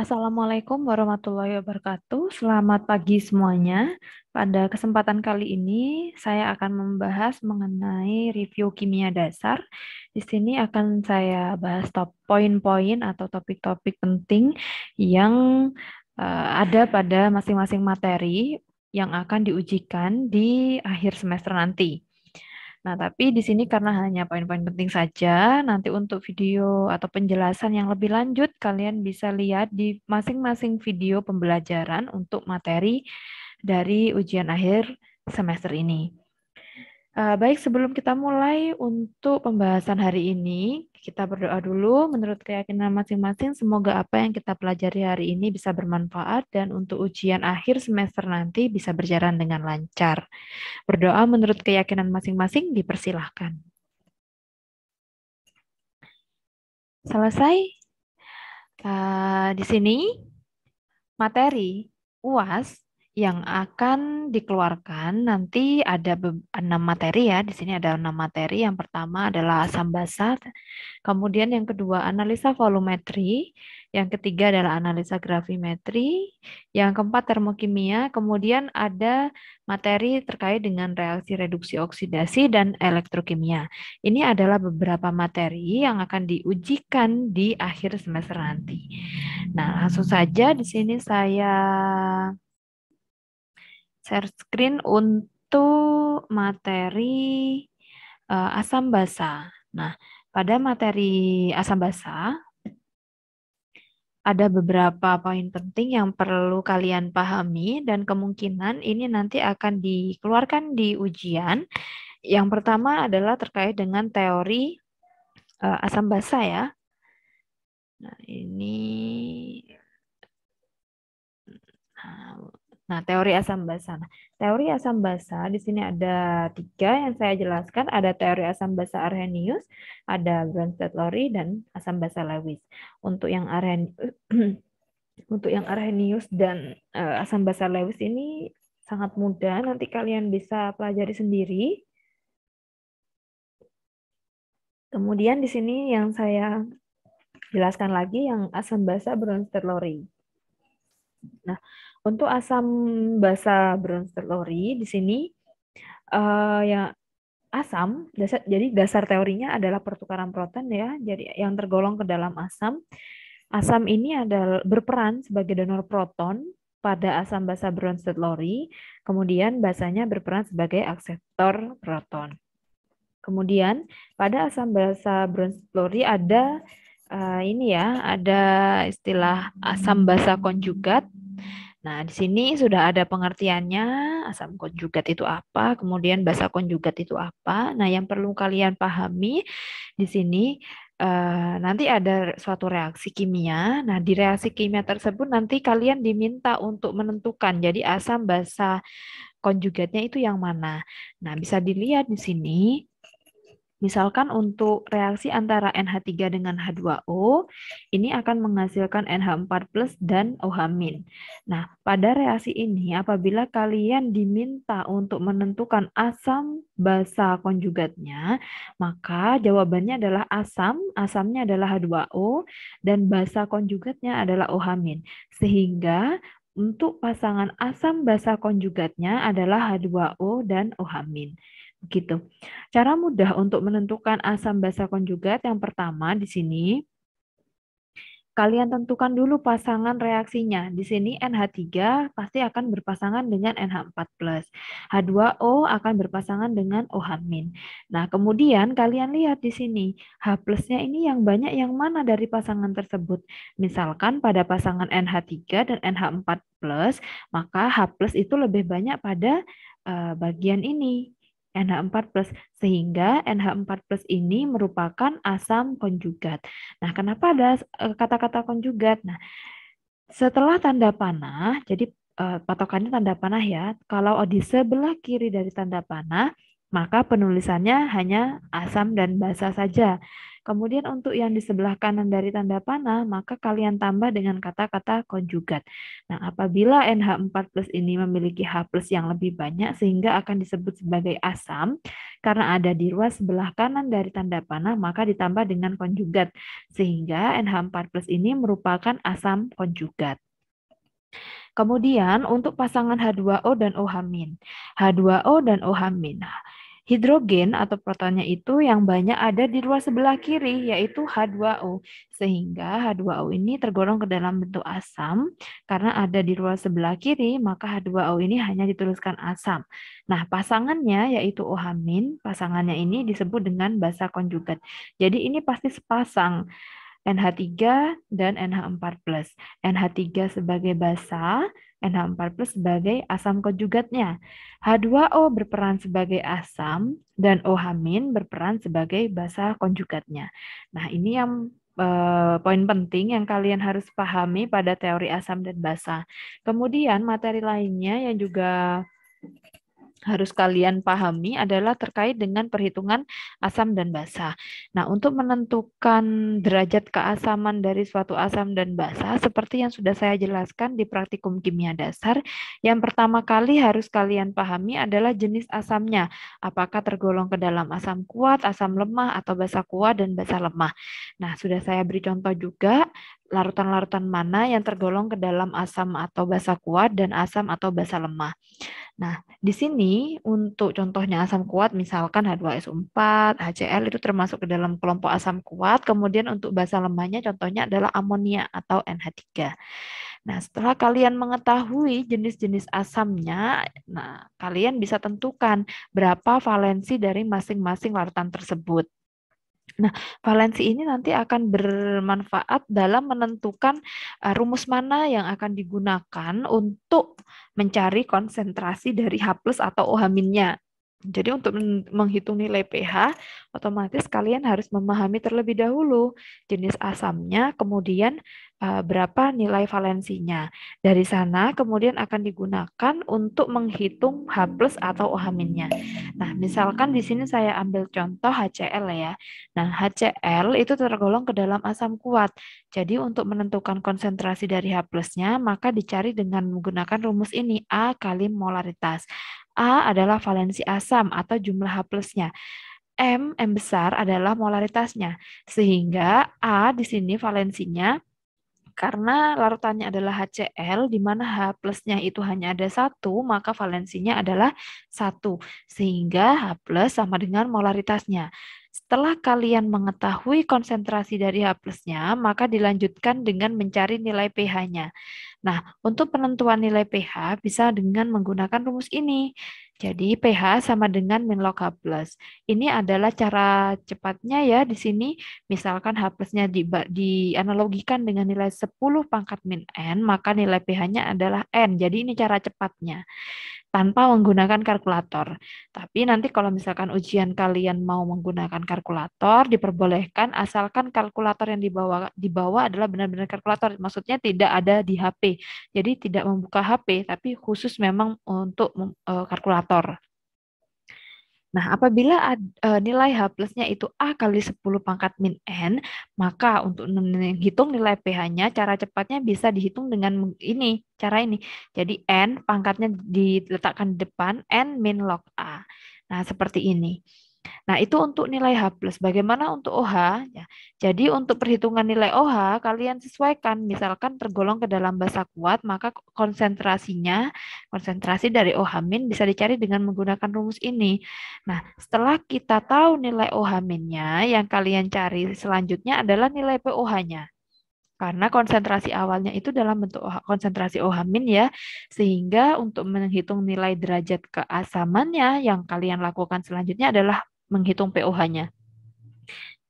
Assalamualaikum warahmatullahi wabarakatuh. Selamat pagi semuanya. Pada kesempatan kali ini saya akan membahas mengenai review kimia dasar. Di sini akan saya bahas top poin-poin atau topik-topik penting yang uh, ada pada masing-masing materi yang akan diujikan di akhir semester nanti. Nah, tapi di sini karena hanya poin-poin penting saja, nanti untuk video atau penjelasan yang lebih lanjut, kalian bisa lihat di masing-masing video pembelajaran untuk materi dari ujian akhir semester ini. Eh, baik, sebelum kita mulai untuk pembahasan hari ini, kita berdoa dulu menurut keyakinan masing-masing. Semoga apa yang kita pelajari hari ini bisa bermanfaat dan untuk ujian akhir semester nanti bisa berjalan dengan lancar. Berdoa menurut keyakinan masing-masing dipersilahkan. Selesai. Uh, di sini materi UAS yang akan dikeluarkan nanti ada enam materi ya. Di sini ada enam materi. Yang pertama adalah asam basa, kemudian yang kedua analisa volumetri, yang ketiga adalah analisa gravimetri, yang keempat termokimia, kemudian ada materi terkait dengan reaksi reduksi oksidasi dan elektrokimia. Ini adalah beberapa materi yang akan diujikan di akhir semester nanti. Nah, langsung saja di sini saya share screen untuk materi uh, asam basa. Nah, pada materi asam basa ada beberapa poin penting yang perlu kalian pahami dan kemungkinan ini nanti akan dikeluarkan di ujian. Yang pertama adalah terkait dengan teori uh, asam basa ya. Nah, ini Nah, teori asam basa. Nah, teori asam basa di sini ada tiga yang saya jelaskan. Ada teori asam basa Arrhenius, ada Bronsted-Lowry, dan asam basa Lewis. Untuk yang Arrhenius, untuk yang Arrhenius dan uh, asam basa Lewis ini sangat mudah. Nanti kalian bisa pelajari sendiri. Kemudian di sini yang saya jelaskan lagi yang asam basa Bronsted-Lowry. Nah, untuk asam basa Bronsted Lowry di sini uh, eh, yang asam dasar, jadi dasar teorinya adalah pertukaran proton ya jadi yang tergolong ke dalam asam asam ini adalah berperan sebagai donor proton pada asam basa Bronsted Lowry kemudian basanya berperan sebagai akseptor proton kemudian pada asam basa Bronsted Lowry ada uh, ini ya ada istilah asam basa konjugat Nah, di sini sudah ada pengertiannya, asam konjugat itu apa, kemudian basa konjugat itu apa. Nah, yang perlu kalian pahami di sini eh, nanti ada suatu reaksi kimia. Nah, di reaksi kimia tersebut nanti kalian diminta untuk menentukan jadi asam basa konjugatnya itu yang mana. Nah, bisa dilihat di sini Misalkan untuk reaksi antara NH3 dengan H2O, ini akan menghasilkan NH4 plus dan OH min. Nah, pada reaksi ini, apabila kalian diminta untuk menentukan asam basa konjugatnya, maka jawabannya adalah asam, asamnya adalah H2O, dan basa konjugatnya adalah OH min. Sehingga untuk pasangan asam basa konjugatnya adalah H2O dan OH min. Gitu. Cara mudah untuk menentukan asam basa konjugat yang pertama di sini kalian tentukan dulu pasangan reaksinya. Di sini NH3 pasti akan berpasangan dengan NH4+. H2O akan berpasangan dengan OH-. Nah, kemudian kalian lihat di sini, H nya ini yang banyak yang mana dari pasangan tersebut. Misalkan pada pasangan NH3 dan NH4+, maka H plus itu lebih banyak pada eh, bagian ini, NH4+, sehingga NH4+, ini merupakan asam konjugat. Nah, kenapa ada e, kata-kata konjugat? Nah, setelah tanda panah, jadi eh, patokannya tanda panah ya, kalau di sebelah kiri dari tanda panah, maka penulisannya hanya asam dan basa saja. Kemudian untuk yang di sebelah kanan dari tanda panah, maka kalian tambah dengan kata-kata konjugat. Nah, apabila NH4 plus ini memiliki H plus yang lebih banyak, sehingga akan disebut sebagai asam, karena ada di ruas sebelah kanan dari tanda panah, maka ditambah dengan konjugat. Sehingga NH4 plus ini merupakan asam konjugat. Kemudian untuk pasangan H2O dan OH-. H2O dan OH-. Hidrogen atau protonnya itu yang banyak ada di ruas sebelah kiri, yaitu H2O. Sehingga H2O ini tergolong ke dalam bentuk asam, karena ada di ruas sebelah kiri, maka H2O ini hanya dituliskan asam. Nah, pasangannya yaitu OH-, pasangannya ini disebut dengan basa konjugat. Jadi ini pasti sepasang. NH3 dan NH4+. NH3 sebagai basa, NH4+ sebagai asam konjugatnya. H2O berperan sebagai asam dan OH- berperan sebagai basa konjugatnya. Nah, ini yang eh, poin penting yang kalian harus pahami pada teori asam dan basa. Kemudian materi lainnya yang juga harus kalian pahami adalah terkait dengan perhitungan asam dan basa. Nah, untuk menentukan derajat keasaman dari suatu asam dan basa, seperti yang sudah saya jelaskan di praktikum kimia dasar, yang pertama kali harus kalian pahami adalah jenis asamnya. Apakah tergolong ke dalam asam kuat, asam lemah, atau basa kuat dan basa lemah. Nah, sudah saya beri contoh juga larutan-larutan mana yang tergolong ke dalam asam atau basa kuat dan asam atau basa lemah. Nah, di sini untuk contohnya asam kuat misalkan H2SO4, HCl itu termasuk ke dalam kelompok asam kuat. Kemudian untuk basa lemahnya contohnya adalah amonia atau NH3. Nah, setelah kalian mengetahui jenis-jenis asamnya, nah kalian bisa tentukan berapa valensi dari masing-masing larutan tersebut. Nah, valensi ini nanti akan bermanfaat dalam menentukan uh, rumus mana yang akan digunakan untuk mencari konsentrasi dari H+ atau OH-nya. Jadi untuk menghitung nilai pH, otomatis kalian harus memahami terlebih dahulu jenis asamnya, kemudian Eh, berapa nilai valensinya. Dari sana kemudian akan digunakan untuk menghitung H plus atau OH minnya. Nah, misalkan di sini saya ambil contoh HCl ya. Nah, HCl itu tergolong ke dalam asam kuat. Jadi untuk menentukan konsentrasi dari H plusnya, maka dicari dengan menggunakan rumus ini, A kali molaritas. A adalah valensi asam atau jumlah H plusnya. M, M besar adalah molaritasnya. Sehingga A di sini valensinya karena larutannya adalah HCl, di mana H plusnya itu hanya ada satu, maka valensinya adalah satu. Sehingga H plus sama dengan molaritasnya. Setelah kalian mengetahui konsentrasi dari H plusnya, maka dilanjutkan dengan mencari nilai pH-nya. Nah, untuk penentuan nilai pH bisa dengan menggunakan rumus ini. Jadi pH sama dengan min log H+. Ini adalah cara cepatnya ya di sini. Misalkan H +nya di, dianalogikan dengan nilai 10 pangkat min N, maka nilai pH-nya adalah N. Jadi ini cara cepatnya tanpa menggunakan kalkulator. Tapi nanti kalau misalkan ujian kalian mau menggunakan kalkulator diperbolehkan asalkan kalkulator yang dibawa dibawa adalah benar-benar kalkulator. Maksudnya tidak ada di HP. Jadi tidak membuka HP tapi khusus memang untuk eh, kalkulator Nah, apabila eh, nilai H plusnya itu A kali 10 pangkat min N, maka untuk menghitung nilai pH-nya, cara cepatnya bisa dihitung dengan ini, cara ini. Jadi N pangkatnya diletakkan di depan, N min log A. Nah, seperti ini. Nah, itu untuk nilai H+. Bagaimana untuk OH? Ya, jadi untuk perhitungan nilai OH, kalian sesuaikan. Misalkan tergolong ke dalam basa kuat, maka konsentrasinya, konsentrasi dari OH- bisa dicari dengan menggunakan rumus ini. Nah, setelah kita tahu nilai OH-nya, yang kalian cari selanjutnya adalah nilai POH-nya karena konsentrasi awalnya itu dalam bentuk konsentrasi OH ya, sehingga untuk menghitung nilai derajat keasamannya yang kalian lakukan selanjutnya adalah menghitung pOH-nya.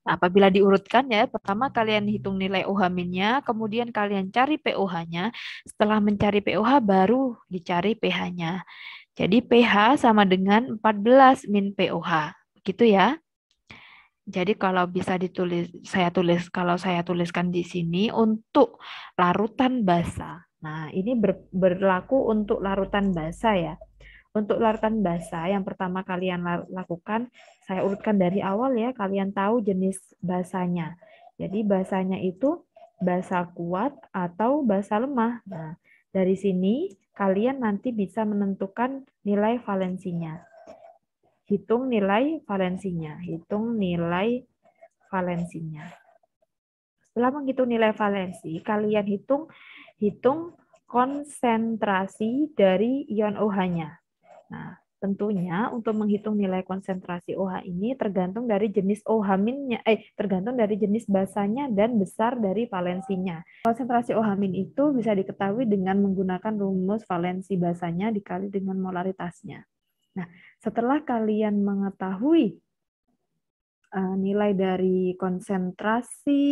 Nah, apabila diurutkan ya, pertama kalian hitung nilai OH minnya, kemudian kalian cari pOH-nya, setelah mencari pOH baru dicari pH-nya. Jadi pH sama dengan 14 min pOH, gitu ya. Jadi kalau bisa ditulis, saya tulis, kalau saya tuliskan di sini untuk larutan basa. Nah, ini ber, berlaku untuk larutan basa ya. Untuk larutan basa yang pertama kalian lakukan, saya urutkan dari awal ya, kalian tahu jenis basanya. Jadi basanya itu basa kuat atau basa lemah. Nah, dari sini kalian nanti bisa menentukan nilai valensinya hitung nilai valensinya, hitung nilai valensinya. Setelah menghitung nilai valensi, kalian hitung hitung konsentrasi dari ion OH-nya. Nah, tentunya untuk menghitung nilai konsentrasi OH ini tergantung dari jenis OH-minnya, eh tergantung dari jenis basanya dan besar dari valensinya. Konsentrasi OH-min itu bisa diketahui dengan menggunakan rumus valensi basanya dikali dengan molaritasnya. Nah, setelah kalian mengetahui eh, nilai dari konsentrasi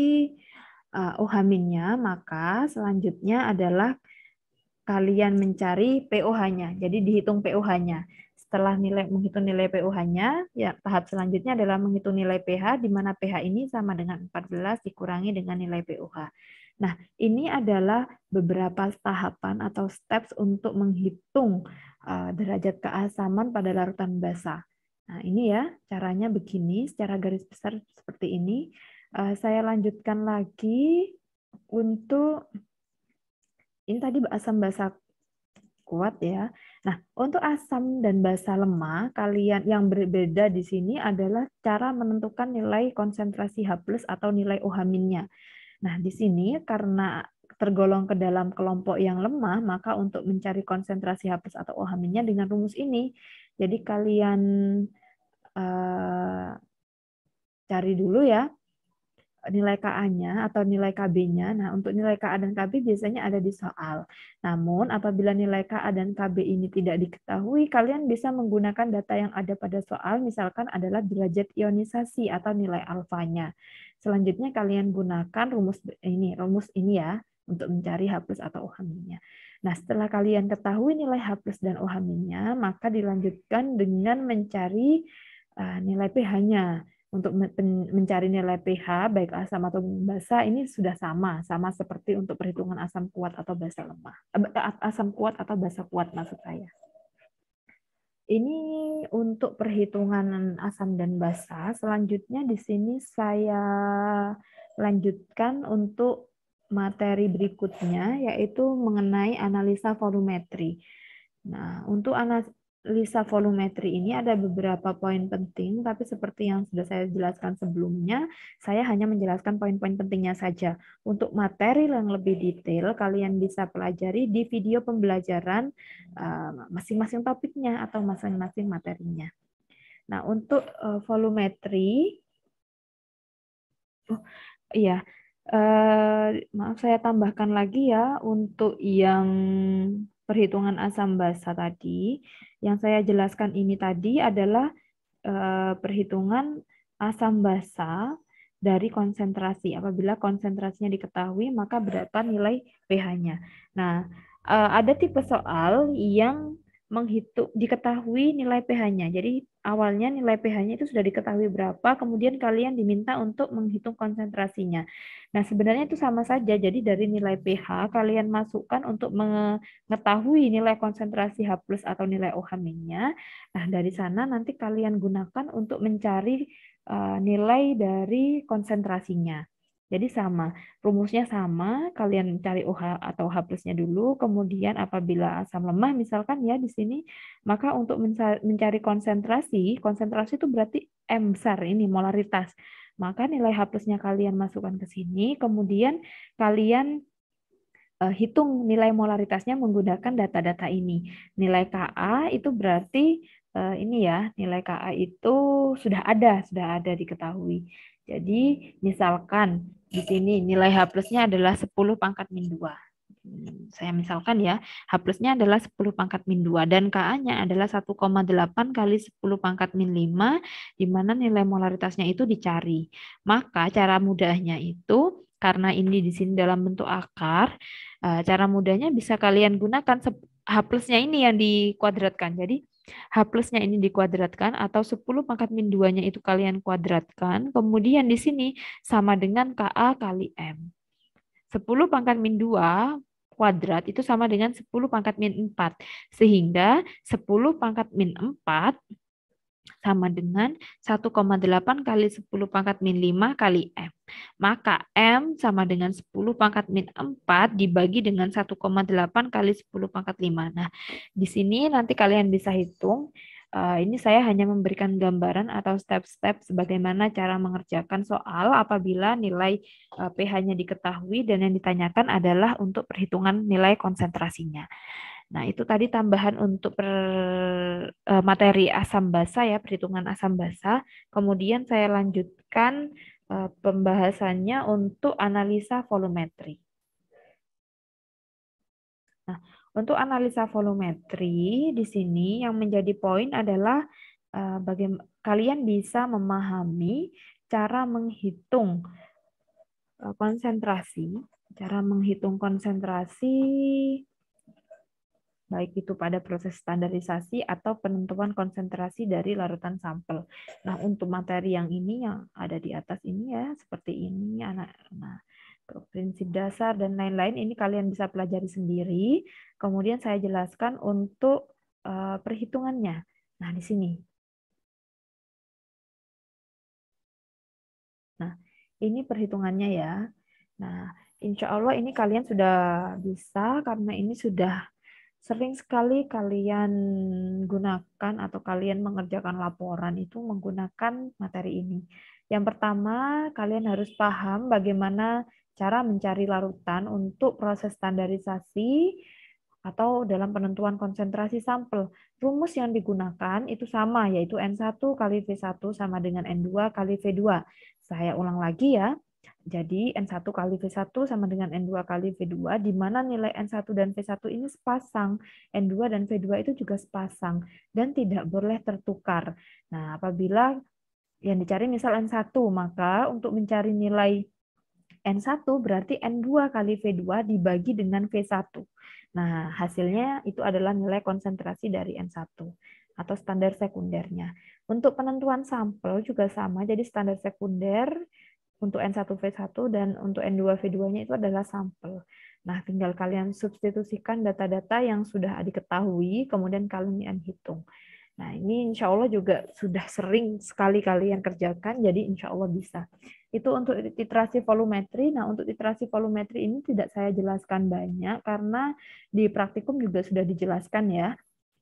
eh, OH-nya, maka selanjutnya adalah kalian mencari POH-nya. Jadi dihitung POH-nya. Setelah nilai menghitung nilai POH-nya, ya tahap selanjutnya adalah menghitung nilai pH di mana pH ini sama dengan 14 dikurangi dengan nilai POH. Nah, ini adalah beberapa tahapan atau steps untuk menghitung eh, derajat keasaman pada larutan basah. Nah, ini ya, caranya begini, secara garis besar seperti ini. Eh, saya lanjutkan lagi untuk, ini tadi asam basa kuat ya. Nah, untuk asam dan basa lemah, kalian yang berbeda di sini adalah cara menentukan nilai konsentrasi H+ atau nilai OH-nya. Nah, di sini karena tergolong ke dalam kelompok yang lemah, maka untuk mencari konsentrasi H+ atau OH- dengan rumus ini. Jadi kalian uh, cari dulu ya nilai KA-nya atau nilai KB-nya. Nah, untuk nilai KA dan KB biasanya ada di soal. Namun, apabila nilai KA dan KB ini tidak diketahui, kalian bisa menggunakan data yang ada pada soal, misalkan adalah derajat ionisasi atau nilai alfanya. Selanjutnya, kalian gunakan rumus ini, rumus ini ya, untuk mencari H atau OH nya Nah, setelah kalian ketahui nilai H dan OH nya maka dilanjutkan dengan mencari eh, nilai pH-nya untuk mencari nilai pH baik asam atau basa ini sudah sama, sama seperti untuk perhitungan asam kuat atau basa lemah. Eh, asam kuat atau basa kuat maksud saya. Ini untuk perhitungan asam dan basa. Selanjutnya di sini saya lanjutkan untuk materi berikutnya yaitu mengenai analisa volumetri. Nah, untuk Lisa volumetri ini ada beberapa poin penting, tapi seperti yang sudah saya jelaskan sebelumnya, saya hanya menjelaskan poin-poin pentingnya saja. Untuk materi yang lebih detail, kalian bisa pelajari di video pembelajaran eh, masing-masing topiknya atau masing-masing materinya. Nah, untuk eh, volumetri, oh, iya, eh, maaf saya tambahkan lagi ya, untuk yang perhitungan asam basa tadi, yang saya jelaskan ini tadi adalah eh, perhitungan asam basa dari konsentrasi. Apabila konsentrasinya diketahui, maka berapa nilai pH-nya. Nah, eh, ada tipe soal yang menghitung diketahui nilai pH-nya. Jadi awalnya nilai pH-nya itu sudah diketahui berapa, kemudian kalian diminta untuk menghitung konsentrasinya. Nah, sebenarnya itu sama saja. Jadi dari nilai pH kalian masukkan untuk mengetahui nilai konsentrasi H+ atau nilai OH-nya. Nah, dari sana nanti kalian gunakan untuk mencari eh, nilai dari konsentrasinya. Jadi sama, rumusnya sama, kalian cari OH atau H plusnya dulu, kemudian apabila asam lemah misalkan ya di sini, maka untuk mencari konsentrasi, konsentrasi itu berarti M besar ini, molaritas. Maka nilai H plusnya kalian masukkan ke sini, kemudian kalian e, hitung nilai molaritasnya menggunakan data-data ini. Nilai KA itu berarti e, ini ya, nilai KA itu sudah ada, sudah ada diketahui. Jadi misalkan di sini nilai H plusnya adalah 10 pangkat min 2. Hmm, saya misalkan ya, H plusnya adalah 10 pangkat min 2 dan KA-nya adalah 1,8 kali 10 pangkat min 5, di mana nilai molaritasnya itu dicari. Maka cara mudahnya itu, karena ini di sini dalam bentuk akar, eh, cara mudahnya bisa kalian gunakan H plusnya ini yang dikuadratkan. Jadi H plusnya ini dikuadratkan atau 10 pangkat min 2-nya itu kalian kuadratkan. Kemudian di sini sama dengan KA kali M. 10 pangkat min 2 kuadrat itu sama dengan 10 pangkat min 4. Sehingga 10 pangkat min 4 sama dengan 1,8 kali 10 pangkat min 5 kali M. Maka M sama dengan 10 pangkat min 4 dibagi dengan 1,8 kali 10 pangkat 5. Nah, di sini nanti kalian bisa hitung. Eh, ini saya hanya memberikan gambaran atau step-step sebagaimana cara mengerjakan soal apabila nilai eh, pH-nya diketahui dan yang ditanyakan adalah untuk perhitungan nilai konsentrasinya. Nah, itu tadi tambahan untuk per, uh, materi asam basa ya, perhitungan asam basa. Kemudian saya lanjutkan uh, pembahasannya untuk analisa volumetri. Nah, untuk analisa volumetri di sini yang menjadi poin adalah uh, e, bagaimana kalian bisa memahami cara menghitung konsentrasi, cara menghitung konsentrasi baik itu pada proses standarisasi atau penentuan konsentrasi dari larutan sampel. Nah, untuk materi yang ini yang ada di atas ini ya, seperti ini anak. Nah, prinsip dasar dan lain-lain ini kalian bisa pelajari sendiri. Kemudian saya jelaskan untuk eh, perhitungannya. Nah, di sini. Nah, ini perhitungannya ya. Nah, insya Allah ini kalian sudah bisa karena ini sudah sering sekali kalian gunakan atau kalian mengerjakan laporan itu menggunakan materi ini. Yang pertama, kalian harus paham bagaimana cara mencari larutan untuk proses standarisasi atau dalam penentuan konsentrasi sampel. Rumus yang digunakan itu sama, yaitu N1 kali V1 sama dengan N2 kali V2. Saya ulang lagi ya, jadi N1 kali V1 sama dengan N2 kali V2, di mana nilai N1 dan V1 ini sepasang, N2 dan V2 itu juga sepasang, dan tidak boleh tertukar. Nah, apabila yang dicari misal N1, maka untuk mencari nilai N1 berarti N2 kali V2 dibagi dengan V1. Nah, hasilnya itu adalah nilai konsentrasi dari N1 atau standar sekundernya. Untuk penentuan sampel juga sama, jadi standar sekunder untuk N1V1 dan untuk N2V2-nya itu adalah sampel. Nah, tinggal kalian substitusikan data-data yang sudah diketahui, kemudian kalian hitung. Nah, ini insya Allah juga sudah sering sekali kalian kerjakan, jadi insya Allah bisa. Itu untuk titrasi volumetri. Nah, untuk titrasi volumetri ini tidak saya jelaskan banyak, karena di praktikum juga sudah dijelaskan ya.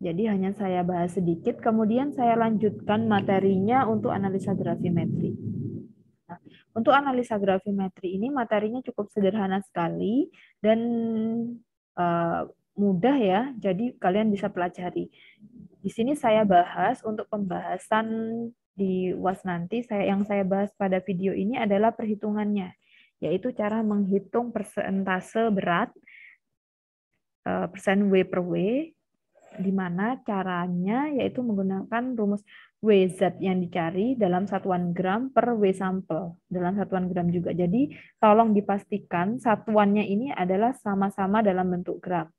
Jadi hanya saya bahas sedikit, kemudian saya lanjutkan materinya untuk analisa grafimetri. Untuk analisa grafimetri ini materinya cukup sederhana sekali dan uh, mudah ya, jadi kalian bisa pelajari. Di sini saya bahas untuk pembahasan di was nanti, saya yang saya bahas pada video ini adalah perhitungannya, yaitu cara menghitung persentase berat, eh, persen W per W, di mana caranya yaitu menggunakan rumus W zat yang dicari dalam satuan gram per W sampel dalam satuan gram juga. Jadi tolong dipastikan satuannya ini adalah sama-sama dalam bentuk gram.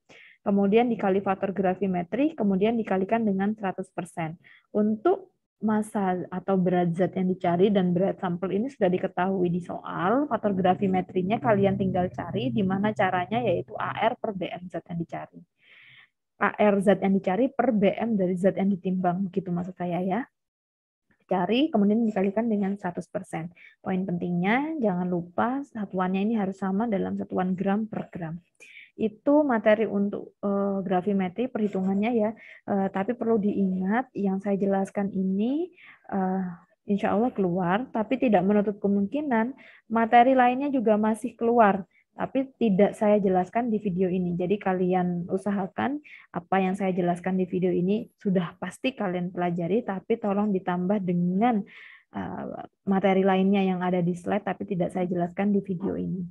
Kemudian dikali faktor gravimetri, kemudian dikalikan dengan 100%. Untuk massa atau berat zat yang dicari dan berat sampel ini sudah diketahui di soal, faktor gravimetrinya kalian tinggal cari di mana caranya yaitu AR per BM zat yang dicari. AR zat yang dicari per BM dari zat yang ditimbang, begitu maksud saya ya cari, kemudian dikalikan dengan 100%. Poin pentingnya, jangan lupa satuannya ini harus sama dalam satuan gram per gram. Itu materi untuk uh, grafimetri perhitungannya ya, uh, tapi perlu diingat yang saya jelaskan ini uh, insya Allah keluar, tapi tidak menutup kemungkinan materi lainnya juga masih keluar tapi tidak saya jelaskan di video ini. Jadi kalian usahakan apa yang saya jelaskan di video ini sudah pasti kalian pelajari, tapi tolong ditambah dengan eh, materi lainnya yang ada di slide, tapi tidak saya jelaskan di video ini.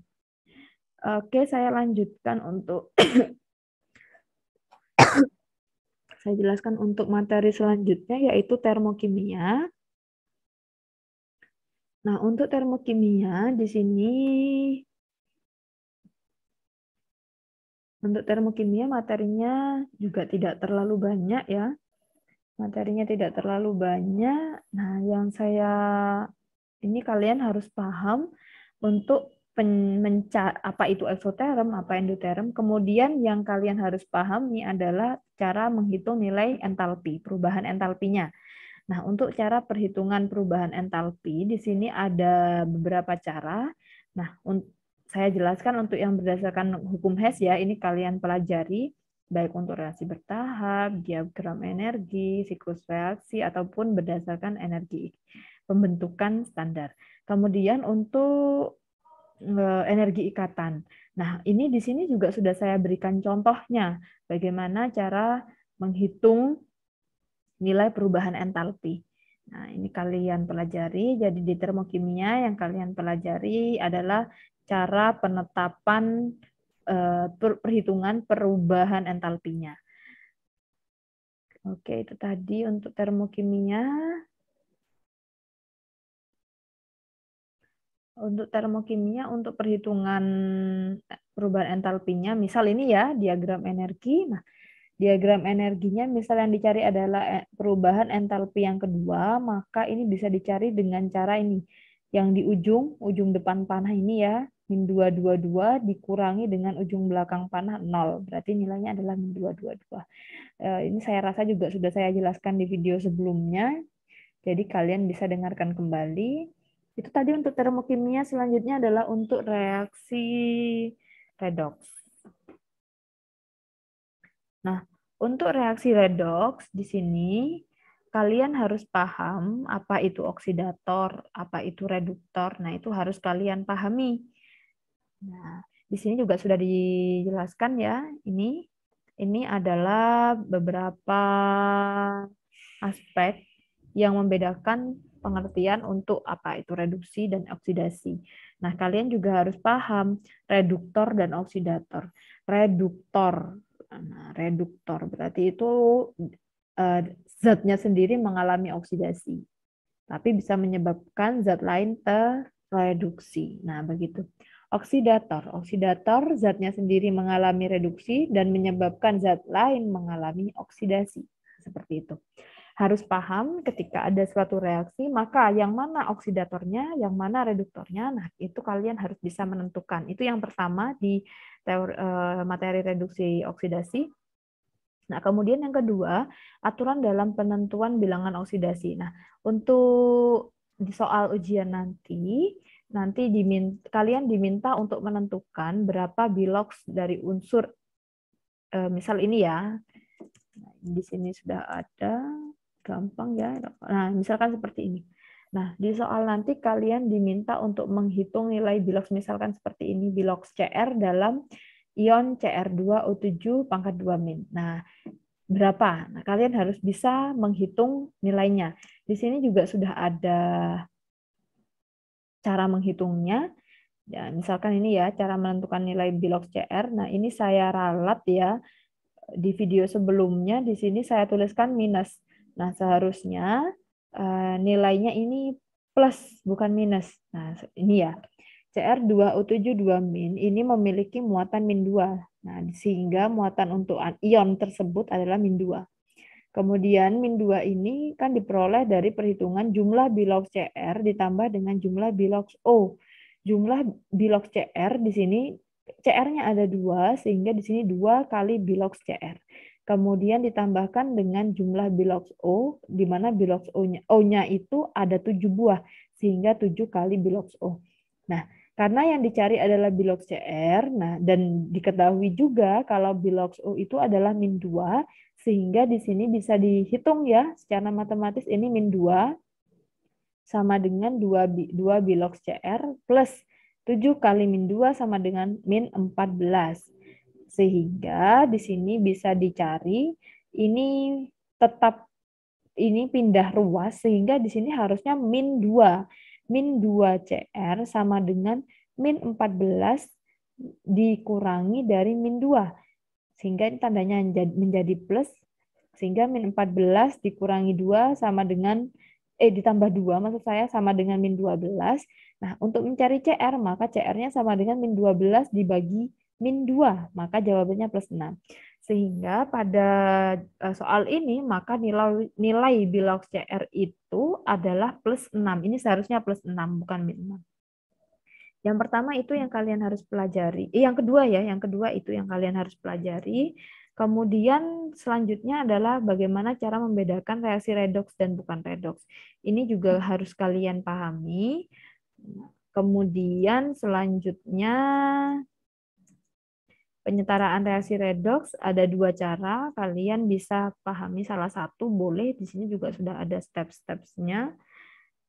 Oke, saya lanjutkan untuk saya jelaskan untuk materi selanjutnya yaitu termokimia. Nah, untuk termokimia di sini Untuk termokimia materinya juga tidak terlalu banyak ya. Materinya tidak terlalu banyak. Nah, yang saya ini kalian harus paham untuk mencar apa itu eksoterm, apa endoterm. Kemudian yang kalian harus paham ini adalah cara menghitung nilai entalpi, perubahan entalpinya. Nah, untuk cara perhitungan perubahan entalpi di sini ada beberapa cara. Nah, saya jelaskan untuk yang berdasarkan hukum Hess ya, ini kalian pelajari baik untuk relasi bertahap, diagram energi, siklus reaksi ataupun berdasarkan energi pembentukan standar. Kemudian untuk e, energi ikatan. Nah, ini di sini juga sudah saya berikan contohnya bagaimana cara menghitung nilai perubahan entalpi. Nah, ini kalian pelajari. Jadi di termokimia yang kalian pelajari adalah cara penetapan eh, perhitungan perubahan entalpinya. Oke, itu tadi untuk termokimia. Untuk termokimia, untuk perhitungan eh, perubahan entalpinya, misal ini ya, diagram energi. Nah, diagram energinya misal yang dicari adalah eh, perubahan entalpi yang kedua, maka ini bisa dicari dengan cara ini. Yang di ujung, ujung depan panah ini ya, min 222 dikurangi dengan ujung belakang panah 0. Berarti nilainya adalah min 222. Eh, ini saya rasa juga sudah saya jelaskan di video sebelumnya. Jadi kalian bisa dengarkan kembali. Itu tadi untuk termokimia, selanjutnya adalah untuk reaksi redox. Nah, untuk reaksi redox di sini kalian harus paham apa itu oksidator, apa itu reduktor. Nah, itu harus kalian pahami Nah, di sini juga sudah dijelaskan ya, ini ini adalah beberapa aspek yang membedakan pengertian untuk apa itu reduksi dan oksidasi. Nah, kalian juga harus paham reduktor dan oksidator. Reduktor, nah, reduktor berarti itu eh, zatnya sendiri mengalami oksidasi, tapi bisa menyebabkan zat lain ter reduksi. Nah, begitu. Oksidator. Oksidator zatnya sendiri mengalami reduksi dan menyebabkan zat lain mengalami oksidasi. Seperti itu. Harus paham ketika ada suatu reaksi, maka yang mana oksidatornya, yang mana reduktornya, nah itu kalian harus bisa menentukan. Itu yang pertama di teori, eh, materi reduksi oksidasi. Nah, kemudian yang kedua, aturan dalam penentuan bilangan oksidasi. Nah, untuk di soal ujian nanti nanti diminta, kalian diminta untuk menentukan berapa bilox dari unsur eh, misal ini ya nah, di sini sudah ada gampang ya nah misalkan seperti ini nah di soal nanti kalian diminta untuk menghitung nilai bilox misalkan seperti ini bilox cr dalam ion cr2o7 pangkat 2 min nah berapa nah kalian harus bisa menghitung nilainya di sini juga sudah ada cara menghitungnya. Ya, misalkan ini ya, cara menentukan nilai bilog CR. Nah, ini saya ralat ya di video sebelumnya. Di sini saya tuliskan minus. Nah, seharusnya eh, nilainya ini plus, bukan minus. Nah, ini ya. CR2U72-min ini memiliki muatan min 2. Nah, sehingga muatan untuk ion tersebut adalah min 2. Kemudian min 2 ini kan diperoleh dari perhitungan jumlah bilog CR ditambah dengan jumlah bilog O. Jumlah bilog CR di sini CR-nya ada dua, sehingga di sini dua kali bilog CR. Kemudian ditambahkan dengan jumlah bilog O, di mana bilog O-nya itu ada tujuh buah, sehingga tujuh kali bilog O. Nah, karena yang dicari adalah bilox CR, nah dan diketahui juga kalau bilox U itu adalah min 2, sehingga di sini bisa dihitung ya secara matematis ini min 2 sama dengan 2, 2 bilox CR plus 7 kali min 2 sama dengan min 14. Sehingga di sini bisa dicari ini tetap ini pindah ruas sehingga di sini harusnya min 2 min 2CR sama dengan min 14 dikurangi dari min 2. Sehingga ini tandanya menjadi plus. Sehingga min 14 dikurangi 2 sama dengan, eh ditambah 2 maksud saya sama dengan min 12. Nah, untuk mencari CR, maka CR-nya sama dengan min 12 dibagi min 2. Maka jawabannya plus 6. Sehingga pada eh, soal ini maka nilai nilai bilog CR itu adalah plus 6. Ini seharusnya plus 6 bukan minimum. Yang pertama itu yang kalian harus pelajari. Eh, yang kedua ya, yang kedua itu yang kalian harus pelajari. Kemudian selanjutnya adalah bagaimana cara membedakan reaksi redox dan bukan redox. Ini juga harus kalian pahami. Kemudian selanjutnya Penyetaraan reaksi redox ada dua cara, kalian bisa pahami salah satu, boleh di sini juga sudah ada step-stepsnya.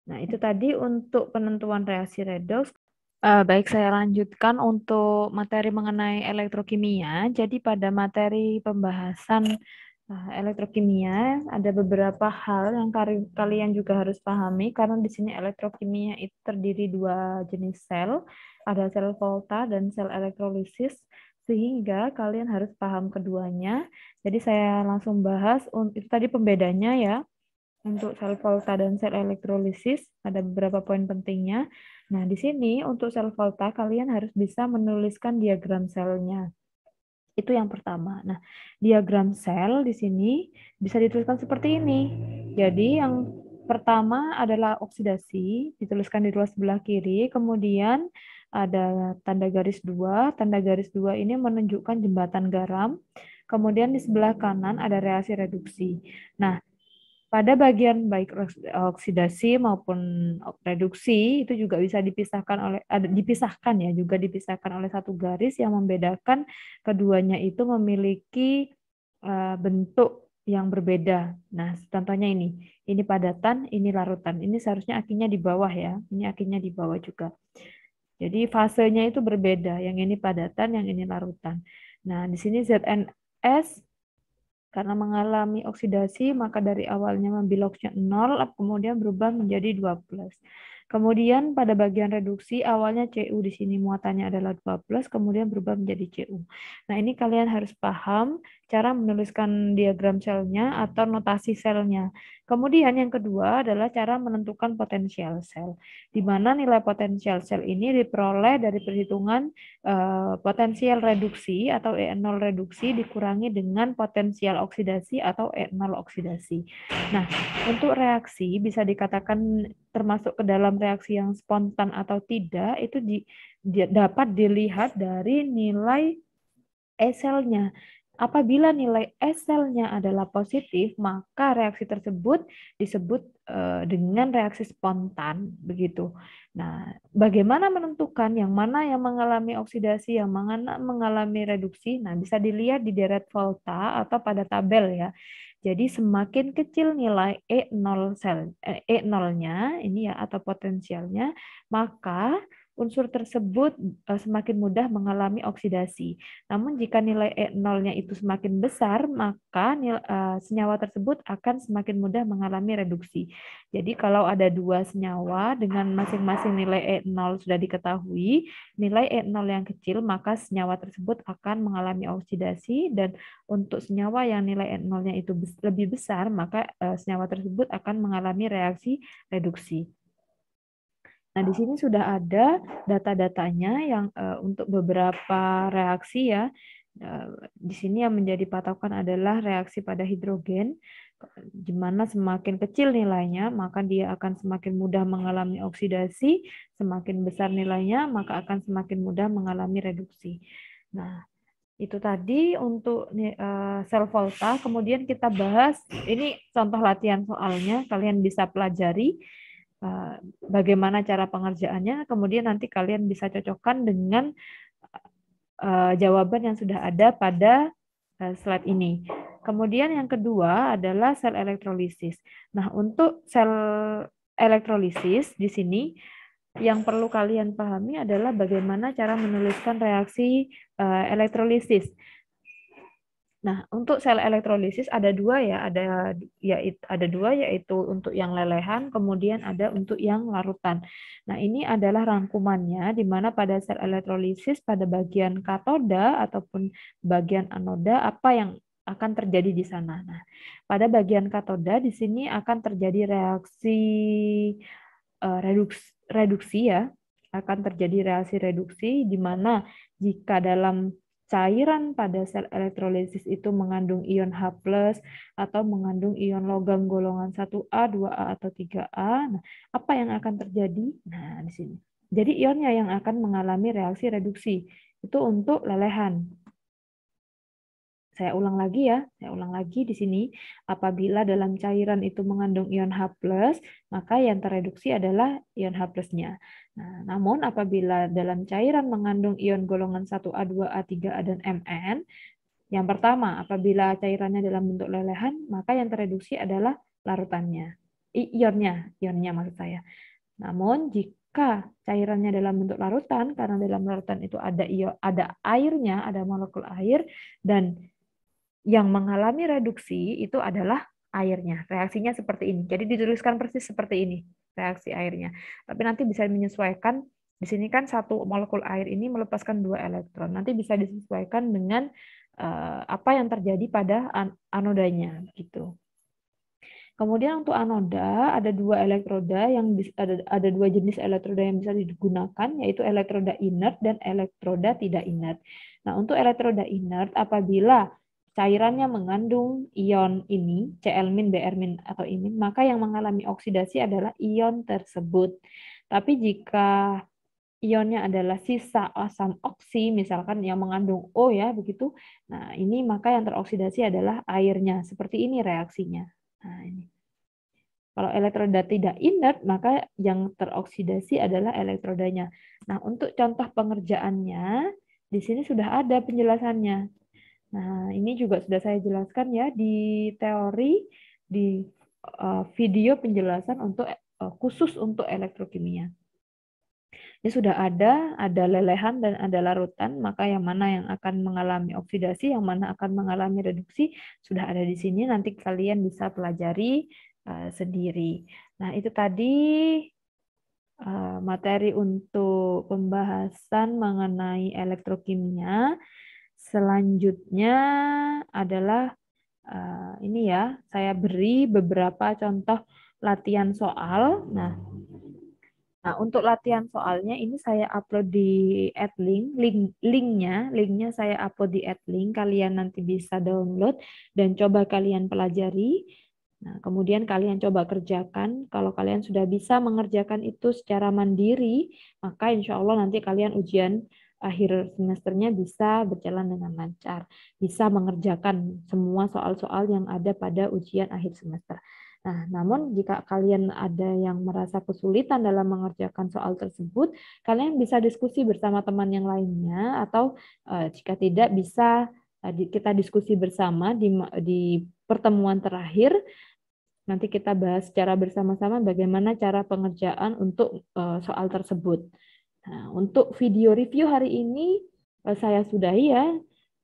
Nah, itu tadi untuk penentuan reaksi redox Uh, eh, baik, saya lanjutkan untuk materi mengenai elektrokimia. Jadi pada materi pembahasan uh, elektrokimia ada beberapa hal yang kalian juga harus pahami karena di sini elektrokimia itu terdiri dua jenis sel, ada sel Volta dan sel elektrolisis sehingga kalian harus paham keduanya. Jadi saya langsung bahas itu tadi pembedanya ya untuk sel volta dan sel elektrolisis ada beberapa poin pentingnya. Nah, di sini untuk sel volta kalian harus bisa menuliskan diagram selnya. Itu yang pertama. Nah, diagram sel di sini bisa dituliskan seperti ini. Jadi yang pertama adalah oksidasi, dituliskan di ruas sebelah kiri, kemudian ada tanda garis dua. Tanda garis dua ini menunjukkan jembatan garam. Kemudian di sebelah kanan ada reaksi reduksi. Nah, pada bagian baik oksidasi maupun reduksi itu juga bisa dipisahkan oleh eh, dipisahkan ya juga dipisahkan oleh satu garis yang membedakan keduanya itu memiliki eh, bentuk yang berbeda. Nah, contohnya ini. Ini padatan, ini larutan. Ini seharusnya akinya di bawah ya. Ini akinya di bawah juga. Jadi fasenya itu berbeda, yang ini padatan, yang ini larutan. Nah, di sini ZNS karena mengalami oksidasi, maka dari awalnya membiloknya 0, kemudian berubah menjadi plus. Kemudian pada bagian reduksi awalnya CU di sini muatannya adalah 12 kemudian berubah menjadi CU. Nah, ini kalian harus paham cara menuliskan diagram selnya atau notasi selnya. Kemudian yang kedua adalah cara menentukan potensial sel. Di mana nilai potensial sel ini diperoleh dari perhitungan eh, potensial reduksi atau E0 reduksi dikurangi dengan potensial oksidasi atau E0 oksidasi. Nah, untuk reaksi bisa dikatakan termasuk ke dalam reaksi yang spontan atau tidak itu di, di, dapat dilihat dari nilai cell-nya. Apabila nilai cell-nya adalah positif, maka reaksi tersebut disebut e, dengan reaksi spontan begitu. Nah, bagaimana menentukan yang mana yang mengalami oksidasi, yang mana mengalami reduksi? Nah, bisa dilihat di deret volta atau pada tabel ya. Jadi semakin kecil nilai E0 sel E0-nya eh, e ini ya atau potensialnya, maka unsur tersebut e, semakin mudah mengalami oksidasi. Namun jika nilai E 0 nya itu semakin besar, maka e, senyawa tersebut akan semakin mudah mengalami reduksi. Jadi kalau ada dua senyawa dengan masing-masing nilai E 0 sudah diketahui, nilai E 0 yang kecil maka senyawa tersebut akan mengalami oksidasi dan untuk senyawa yang nilai E 0 nya itu lebih besar, maka e, senyawa tersebut akan mengalami reaksi reduksi. Nah, di sini sudah ada data-datanya yang uh, untuk beberapa reaksi ya. Uh, di sini yang menjadi patokan adalah reaksi pada hidrogen, di semakin kecil nilainya, maka dia akan semakin mudah mengalami oksidasi, semakin besar nilainya, maka akan semakin mudah mengalami reduksi. Nah, itu tadi untuk eh, sel volta. Kemudian kita bahas, ini contoh latihan soalnya, kalian bisa pelajari. Eh, bagaimana cara pengerjaannya, kemudian nanti kalian bisa cocokkan dengan eh, jawaban yang sudah ada pada eh, slide ini. Kemudian yang kedua adalah sel elektrolisis. Nah, untuk sel elektrolisis di sini yang perlu kalian pahami adalah bagaimana cara menuliskan reaksi elektrolisis. Nah, untuk sel elektrolisis ada dua ya, ada yaitu ada dua yaitu untuk yang lelehan, kemudian ada untuk yang larutan. Nah, ini adalah rangkumannya di mana pada sel elektrolisis pada bagian katoda ataupun bagian anoda apa yang akan terjadi di sana. Nah, pada bagian katoda di sini akan terjadi reaksi uh, eh, reduksi, reduksi ya, akan terjadi reaksi reduksi di mana jika dalam cairan pada sel elektrolisis itu mengandung ion H+, atau mengandung ion logam golongan 1A, 2A, atau 3A, nah, apa yang akan terjadi? Nah, di sini. Jadi ionnya yang akan mengalami reaksi reduksi. Itu untuk lelehan. Saya ulang lagi ya, saya ulang lagi di sini. Apabila dalam cairan itu mengandung ion H+, maka yang tereduksi adalah ion H+-nya. Nah, namun apabila dalam cairan mengandung ion golongan 1A2, A3A dan Mn, yang pertama, apabila cairannya dalam bentuk lelehan, maka yang tereduksi adalah larutannya, ionnya, ionnya maksud saya. Namun jika cairannya dalam bentuk larutan, karena dalam larutan itu ada ada airnya, ada molekul air dan yang mengalami reduksi itu adalah airnya. Reaksinya seperti ini. Jadi dituliskan persis seperti ini reaksi airnya. Tapi nanti bisa menyesuaikan di sini kan satu molekul air ini melepaskan dua elektron. Nanti bisa disesuaikan dengan eh, apa yang terjadi pada anodanya gitu. Kemudian untuk anoda ada dua elektroda yang ada ada dua jenis elektroda yang bisa digunakan yaitu elektroda inert dan elektroda tidak inert. Nah, untuk elektroda inert apabila cairannya mengandung ion ini, Cl-, Br- atau ini, maka yang mengalami oksidasi adalah ion tersebut. Tapi jika ionnya adalah sisa asam oksi, misalkan yang mengandung O ya, begitu. Nah, ini maka yang teroksidasi adalah airnya. Seperti ini reaksinya. Nah, ini. Kalau elektroda tidak inert, maka yang teroksidasi adalah elektrodanya. Nah, untuk contoh pengerjaannya, di sini sudah ada penjelasannya. Nah, ini juga sudah saya jelaskan ya di teori di uh, video penjelasan untuk uh, khusus untuk elektrokimia. Ini sudah ada, ada lelehan dan ada larutan, maka yang mana yang akan mengalami oksidasi, yang mana akan mengalami reduksi sudah ada di sini. Nanti kalian bisa pelajari uh, sendiri. Nah, itu tadi uh, materi untuk pembahasan mengenai elektrokimia. Selanjutnya adalah uh, ini ya, saya beri beberapa contoh latihan soal. Nah, nah untuk latihan soalnya ini saya upload di add link link linknya, linknya saya upload di add link Kalian nanti bisa download dan coba kalian pelajari. Nah, kemudian kalian coba kerjakan. Kalau kalian sudah bisa mengerjakan itu secara mandiri, maka insya Allah nanti kalian ujian akhir semesternya bisa berjalan dengan lancar, bisa mengerjakan semua soal-soal yang ada pada ujian akhir semester. Nah, namun jika kalian ada yang merasa kesulitan dalam mengerjakan soal tersebut, kalian bisa diskusi bersama teman yang lainnya atau uh, jika tidak bisa uh, kita diskusi bersama di di pertemuan terakhir nanti kita bahas secara bersama-sama bagaimana cara pengerjaan untuk uh, soal tersebut. Nah, untuk video review hari ini eh, saya sudahi ya.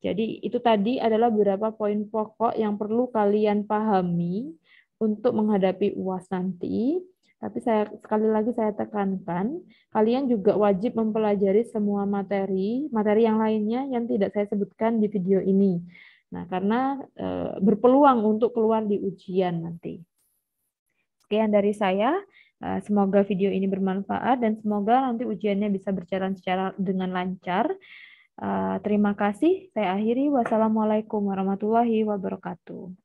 Jadi itu tadi adalah beberapa poin pokok yang perlu kalian pahami untuk menghadapi UAS nanti. Tapi saya sekali lagi saya tekankan, kalian juga wajib mempelajari semua materi, materi yang lainnya yang tidak saya sebutkan di video ini. Nah, karena e, berpeluang untuk keluar di ujian nanti. Sekian dari saya. Eh, semoga video ini bermanfaat dan semoga nanti ujiannya bisa berjalan secara dengan lancar. Eh, terima kasih. Saya akhiri. Wassalamualaikum warahmatullahi wabarakatuh.